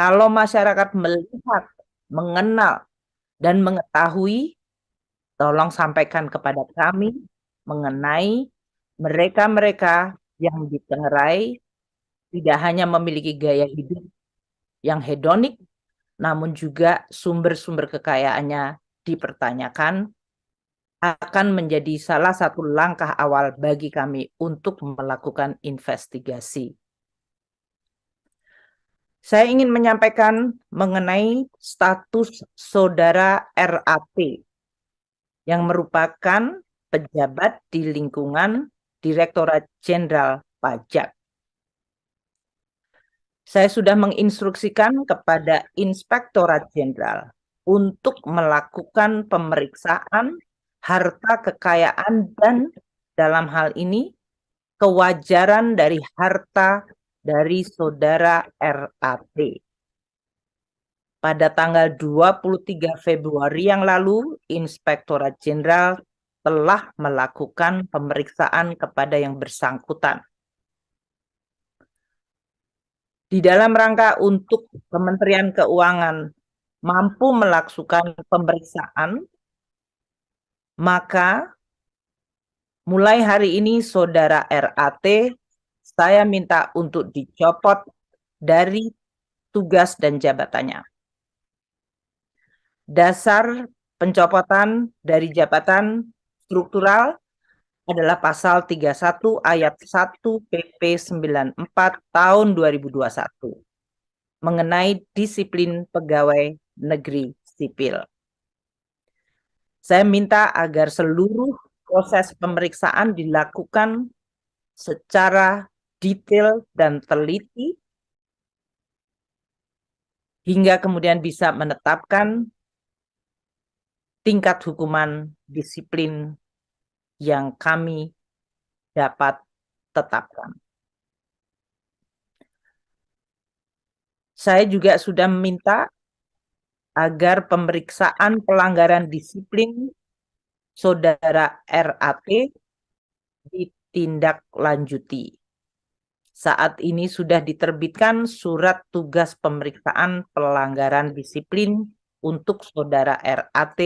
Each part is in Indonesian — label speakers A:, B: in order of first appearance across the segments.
A: Kalau masyarakat melihat, mengenal, dan mengetahui, tolong sampaikan kepada kami mengenai mereka-mereka yang ditengerai tidak hanya memiliki gaya hidup yang hedonik, namun juga sumber-sumber kekayaannya dipertanyakan akan menjadi salah satu langkah awal bagi kami untuk melakukan investigasi. Saya ingin menyampaikan mengenai status saudara RAP yang merupakan pejabat di lingkungan Direktorat Jenderal Pajak. Saya sudah menginstruksikan kepada Inspektorat Jenderal untuk melakukan pemeriksaan harta kekayaan dan dalam hal ini kewajaran dari harta dari saudara RAT. Pada tanggal 23 Februari yang lalu, Inspektorat Jenderal telah melakukan pemeriksaan kepada yang bersangkutan. Di dalam rangka untuk Kementerian Keuangan mampu melaksukan pemeriksaan, maka mulai hari ini saudara RAT saya minta untuk dicopot dari tugas dan jabatannya. Dasar pencopotan dari jabatan struktural adalah pasal 31 ayat 1 PP 94 tahun 2021 mengenai disiplin pegawai negeri sipil. Saya minta agar seluruh proses pemeriksaan dilakukan secara detail dan teliti hingga kemudian bisa menetapkan tingkat hukuman disiplin yang kami dapat tetapkan. Saya juga sudah meminta agar pemeriksaan pelanggaran disiplin saudara RAT ditindaklanjuti saat ini sudah diterbitkan surat tugas pemeriksaan pelanggaran disiplin untuk saudara RAT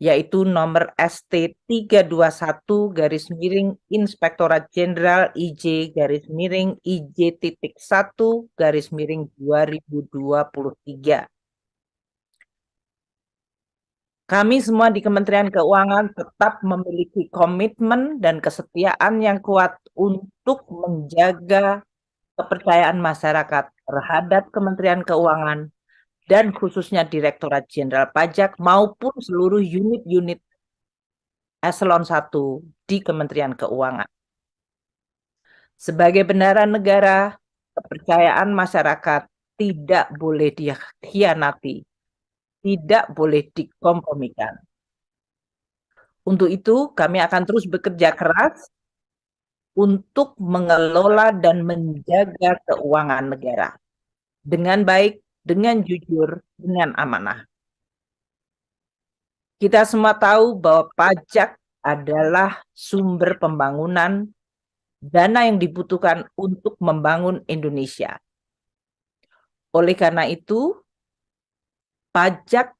A: yaitu nomor ST 321 garis miring Inspektorat Jenderal IJ garis miring IJ titik 1 garis miring 2023 kami semua di Kementerian Keuangan tetap memiliki komitmen dan kesetiaan yang kuat untuk menjaga kepercayaan masyarakat terhadap Kementerian Keuangan dan khususnya Direktorat Jenderal Pajak maupun seluruh unit-unit eselon 1 di Kementerian Keuangan. Sebagai bendara negara, kepercayaan masyarakat tidak boleh dikhianati tidak boleh dikompromikan. Untuk itu, kami akan terus bekerja keras untuk mengelola dan menjaga keuangan negara dengan baik, dengan jujur, dengan amanah. Kita semua tahu bahwa pajak adalah sumber pembangunan dana yang dibutuhkan untuk membangun Indonesia. Oleh karena itu, pajak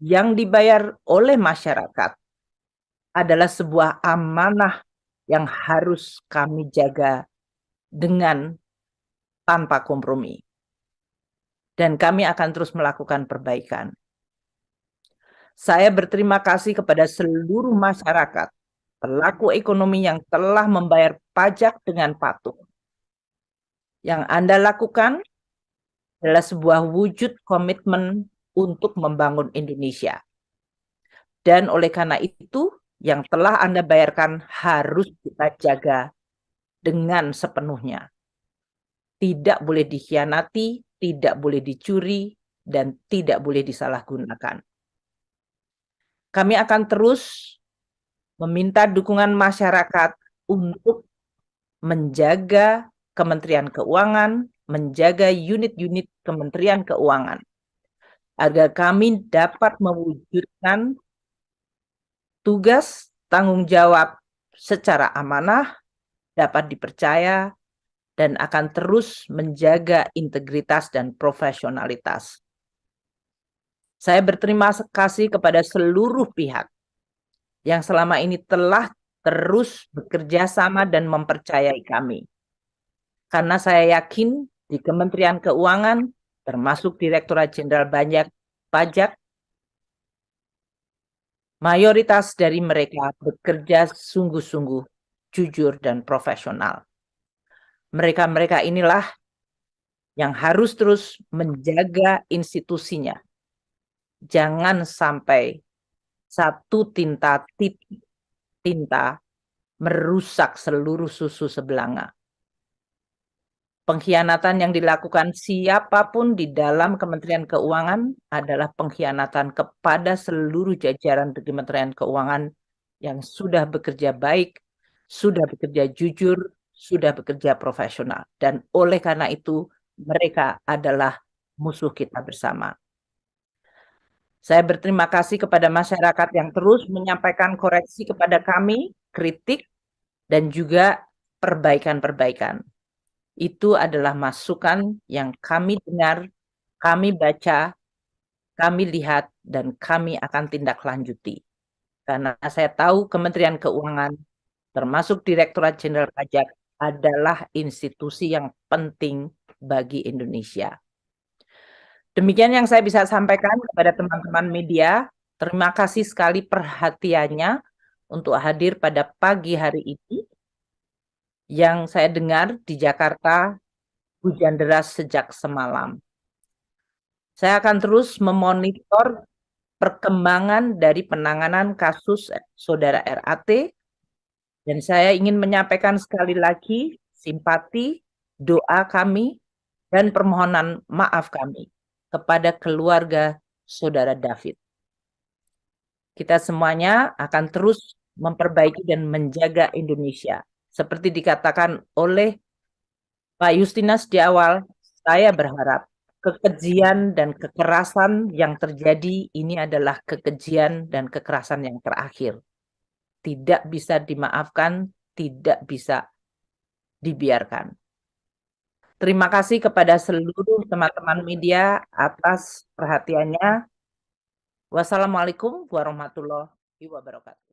A: yang dibayar oleh masyarakat adalah sebuah amanah yang harus kami jaga dengan tanpa kompromi. Dan kami akan terus melakukan perbaikan. Saya berterima kasih kepada seluruh masyarakat, pelaku ekonomi yang telah membayar pajak dengan patuh. Yang Anda lakukan adalah sebuah wujud komitmen untuk membangun Indonesia. Dan oleh karena itu, yang telah Anda bayarkan harus kita jaga dengan sepenuhnya. Tidak boleh dikhianati, tidak boleh dicuri, dan tidak boleh disalahgunakan. Kami akan terus meminta dukungan masyarakat untuk menjaga Kementerian Keuangan, menjaga unit-unit Kementerian Keuangan agar kami dapat mewujudkan tugas tanggung jawab secara amanah, dapat dipercaya, dan akan terus menjaga integritas dan profesionalitas. Saya berterima kasih kepada seluruh pihak yang selama ini telah terus bekerja sama dan mempercayai kami. Karena saya yakin di Kementerian Keuangan termasuk Direktorat Jenderal Banyak Pajak, mayoritas dari mereka bekerja sungguh-sungguh, jujur, dan profesional. Mereka-mereka inilah yang harus terus menjaga institusinya. Jangan sampai satu tinta tinta merusak seluruh susu sebelanga. Pengkhianatan yang dilakukan siapapun di dalam Kementerian Keuangan adalah pengkhianatan kepada seluruh jajaran di Kementerian Keuangan yang sudah bekerja baik, sudah bekerja jujur, sudah bekerja profesional. Dan oleh karena itu mereka adalah musuh kita bersama. Saya berterima kasih kepada masyarakat yang terus menyampaikan koreksi kepada kami, kritik, dan juga perbaikan-perbaikan. Itu adalah masukan yang kami dengar, kami baca, kami lihat, dan kami akan tindak lanjuti. Karena saya tahu Kementerian Keuangan, termasuk Direktorat Jenderal Pajak, adalah institusi yang penting bagi Indonesia. Demikian yang saya bisa sampaikan kepada teman-teman media. Terima kasih sekali perhatiannya untuk hadir pada pagi hari ini yang saya dengar di Jakarta hujan deras sejak semalam. Saya akan terus memonitor perkembangan dari penanganan kasus saudara RAT dan saya ingin menyampaikan sekali lagi simpati, doa kami dan permohonan maaf kami kepada keluarga saudara David. Kita semuanya akan terus memperbaiki dan menjaga Indonesia seperti dikatakan oleh Pak Yustinas di awal, saya berharap kekejian dan kekerasan yang terjadi ini adalah kekejian dan kekerasan yang terakhir. Tidak bisa dimaafkan, tidak bisa dibiarkan. Terima kasih kepada seluruh teman-teman media atas perhatiannya. Wassalamualaikum warahmatullahi wabarakatuh.